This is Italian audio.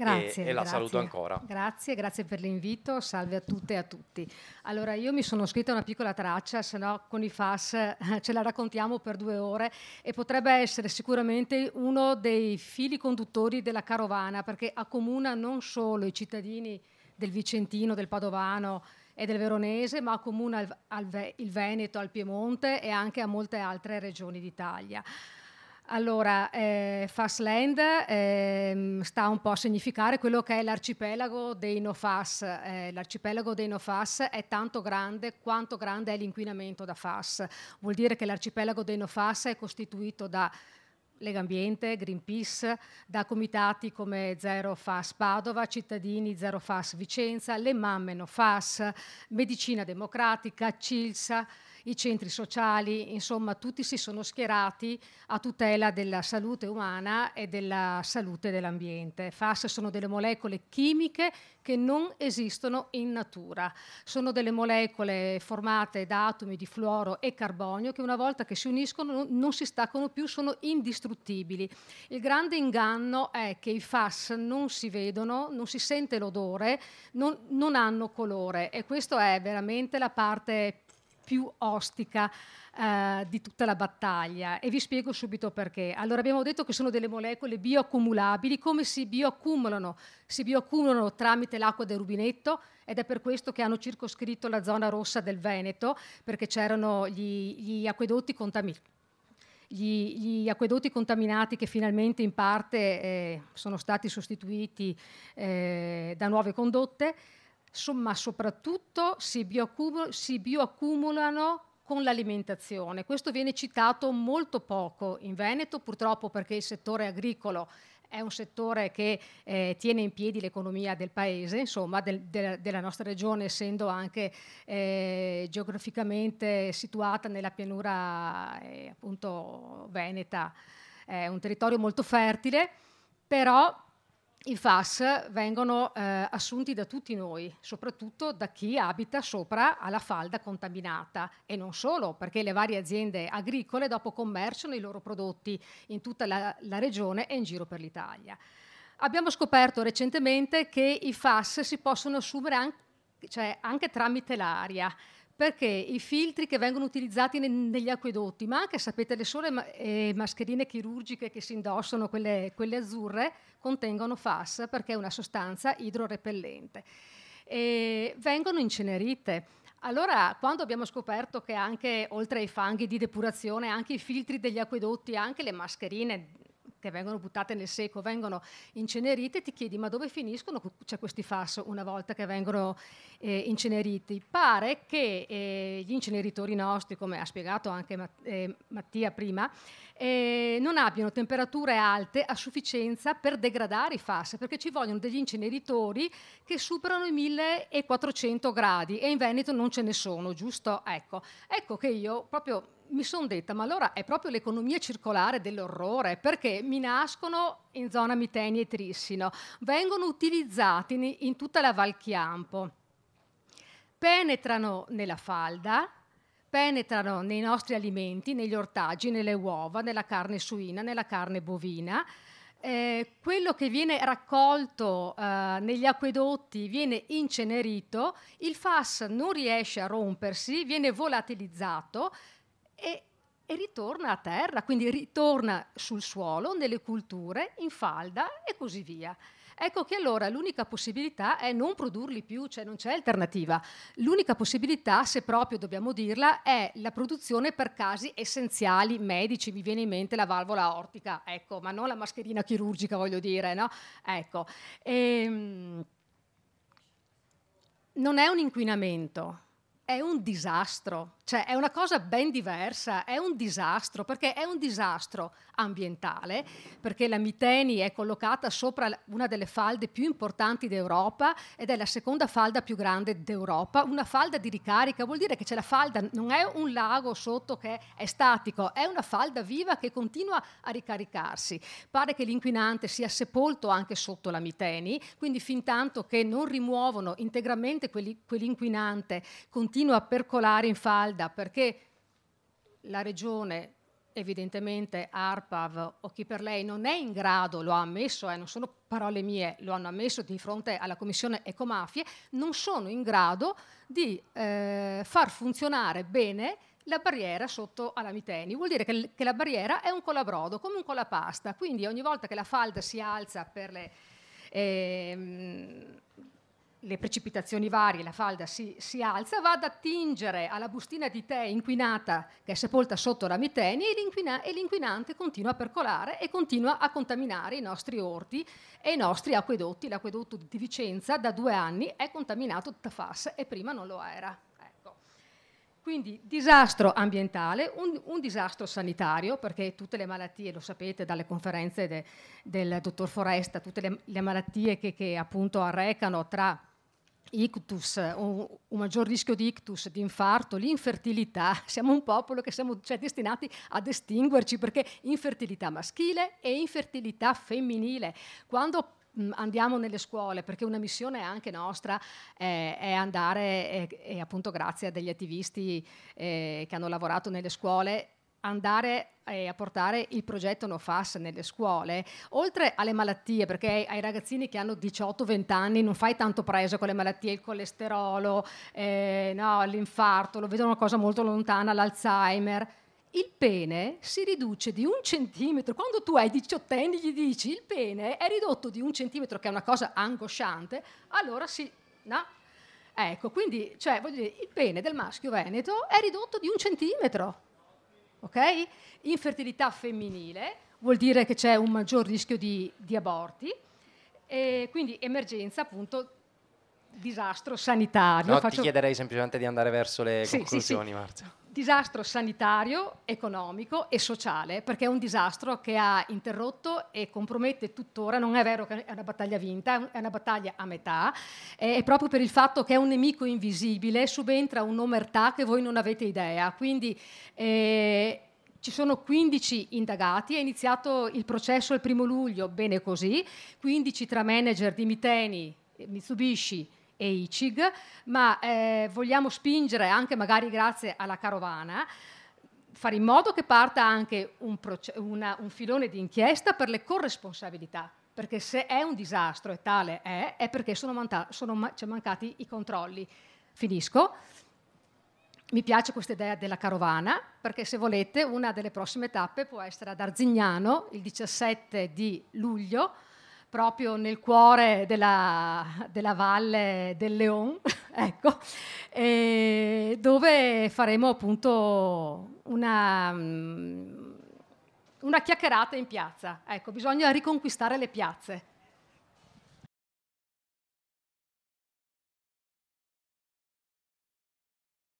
Grazie. E, e la grazie. saluto ancora. Grazie, grazie per l'invito. Salve a tutte e a tutti. Allora, io mi sono scritta una piccola traccia, se no con i FAS eh, ce la raccontiamo per due ore e potrebbe essere sicuramente uno dei fili conduttori della carovana perché accomuna non solo i cittadini del Vicentino, del Padovano, e del Veronese, ma accomuna il Veneto, al Piemonte e anche a molte altre regioni d'Italia. Allora, eh, Fastland eh, sta un po' a significare quello che è l'arcipelago dei no-FAS. Eh, l'arcipelago dei no-FAS è tanto grande quanto grande è l'inquinamento da FAS. Vuol dire che l'arcipelago dei no-FAS è costituito da Legambiente, Greenpeace, da comitati come Zero FAS Padova, Cittadini Zero FAS Vicenza, Le Mamme No FAS, Medicina Democratica, CILSA, i centri sociali, insomma tutti si sono schierati a tutela della salute umana e della salute dell'ambiente. FAS sono delle molecole chimiche che non esistono in natura, sono delle molecole formate da atomi di fluoro e carbonio che una volta che si uniscono non si staccano più, sono indistruttibili. Il grande inganno è che i FAS non si vedono, non si sente l'odore, non, non hanno colore e questa è veramente la parte più più ostica eh, di tutta la battaglia e vi spiego subito perché. Allora abbiamo detto che sono delle molecole bioaccumulabili, come si bioaccumulano? Si bioaccumulano tramite l'acqua del rubinetto ed è per questo che hanno circoscritto la zona rossa del Veneto perché c'erano gli, gli acquedotti contaminati. Gli, gli, acquedotti contaminati che finalmente in parte eh, sono stati sostituiti eh, da nuove condotte, insomma, soprattutto si, bioaccumul- si bioaccumulano con l'alimentazione. Questo viene citato molto poco in Veneto, purtroppo perché il settore agricolo è un settore che eh, tiene in piedi l'economia del paese, insomma, del, de, della nostra regione, essendo anche eh, geograficamente situata nella pianura eh, appunto veneta, è un territorio molto fertile, però i FAS vengono eh, assunti da tutti noi, soprattutto da chi abita sopra alla falda contaminata e non solo, perché le varie aziende agricole dopo commerciano i loro prodotti in tutta la, la regione e in giro per l'Italia. Abbiamo scoperto recentemente che i FAS si possono assumere anche, cioè, anche tramite l'aria perché i filtri che vengono utilizzati ne- negli acquedotti, ma anche, sapete, le sole ma- eh, mascherine chirurgiche che si indossano, quelle, quelle azzurre, contengono FAS perché è una sostanza idrorepellente. E vengono incenerite. Allora, quando abbiamo scoperto che anche oltre ai fanghi di depurazione, anche i filtri degli acquedotti, anche le mascherine che vengono buttate nel secco, vengono incenerite ti chiedi ma dove finiscono cioè, questi FAS una volta che vengono eh, inceneriti? Pare che eh, gli inceneritori nostri, come ha spiegato anche Matt- eh, Mattia prima, eh, non abbiano temperature alte a sufficienza per degradare i FAS, perché ci vogliono degli inceneritori che superano i 1400 gradi e in Veneto non ce ne sono, giusto? Ecco, ecco che io proprio mi sono detta, ma allora è proprio l'economia circolare dell'orrore, perché mi nascono in zona Miteni e Trissino, vengono utilizzati in, in tutta la Val Chiampo, penetrano nella falda, penetrano nei nostri alimenti, negli ortaggi, nelle uova, nella carne suina, nella carne bovina. Eh, quello che viene raccolto eh, negli acquedotti viene incenerito, il FAS non riesce a rompersi, viene volatilizzato, e, e ritorna a terra, quindi ritorna sul suolo, nelle culture, in falda e così via. Ecco che allora l'unica possibilità è non produrli più, cioè non c'è alternativa. L'unica possibilità, se proprio dobbiamo dirla, è la produzione per casi essenziali medici, mi viene in mente la valvola ortica, ecco, ma non la mascherina chirurgica, voglio dire, no? Ecco. Ehm, non è un inquinamento, è un disastro cioè è una cosa ben diversa, è un disastro, perché è un disastro ambientale, perché la Miteni è collocata sopra una delle falde più importanti d'Europa ed è la seconda falda più grande d'Europa, una falda di ricarica, vuol dire che c'è la falda, non è un lago sotto che è statico, è una falda viva che continua a ricaricarsi. Pare che l'inquinante sia sepolto anche sotto la Miteni, quindi fin tanto che non rimuovono integralmente quell'inquinante, continua a percolare in falda calda perché la regione evidentemente ARPAV o chi per lei non è in grado, lo ha ammesso, eh, non sono parole mie, lo hanno ammesso di fronte alla Commissione Ecomafie, non sono in grado di eh, far funzionare bene la barriera sotto alla Miteni. Vuol dire che, che la barriera è un colabrodo, come un colapasta, quindi ogni volta che la falda si alza per le... Eh, le precipitazioni varie, la falda si, si alza, va ad attingere alla bustina di tè inquinata che è sepolta sotto la mitenia e, l'inquinante continua a percolare e continua a contaminare i nostri orti e i nostri acquedotti. L'acquedotto di Vicenza da due anni è contaminato da FAS e prima non lo era. Ecco. Quindi disastro ambientale, un, un, disastro sanitario, perché tutte le malattie, lo sapete dalle conferenze de, del dottor Foresta, tutte le, le malattie che, che appunto arrecano tra ictus, un, un, maggior rischio di ictus, di infarto, l'infertilità, siamo un popolo che siamo cioè, destinati ad estinguerci perché infertilità maschile e infertilità femminile. Quando mm, andiamo nelle scuole, perché una missione anche nostra eh, è andare, e, eh, e appunto grazie a degli attivisti eh, che hanno lavorato nelle scuole, andare eh, a portare il progetto NoFAS nelle scuole, oltre alle malattie, perché ai ragazzini che hanno 18-20 anni non fai tanto presa con le malattie, il colesterolo, eh, no, l'infarto, lo vedono una cosa molto lontana, l'Alzheimer. Il pene si riduce di un centimetro. Quando tu hai 18 anni gli dici il pene è ridotto di un centimetro, che è una cosa angosciante, allora si... No? Ecco, quindi cioè, voglio dire, il pene del maschio veneto è ridotto di un centimetro ok? Infertilità femminile vuol dire che c'è un maggior rischio di, di aborti e quindi emergenza appunto disastro sanitario. No, Faccio... Ti chiederei semplicemente di andare verso le sì, conclusioni, sì, sì. Marzia disastro sanitario, economico e sociale, perché è un disastro che ha interrotto e compromette tuttora, non è vero che è una battaglia vinta, è una battaglia a metà, è proprio per il fatto che è un nemico invisibile, subentra un'omertà che voi non avete idea. Quindi eh, ci sono 15 indagati, è iniziato il processo il primo luglio, bene così, 15 tra manager di Miteni, eh, Mitsubishi, e ICIG, ma eh, vogliamo spingere anche magari grazie alla carovana fare in modo che parta anche un, una, un filone di inchiesta per le corresponsabilità, perché se è un disastro e tale è, è perché sono, manta- sono ma- cioè mancati i controlli. Finisco. Mi piace questa idea della carovana, perché se volete una delle prossime tappe può essere ad Arzignano il 17 di luglio, proprio nel cuore della, della valle del Leon, ecco, dove faremo appunto una, mm, una chiacchierata in piazza. Ecco, bisogna riconquistare le piazze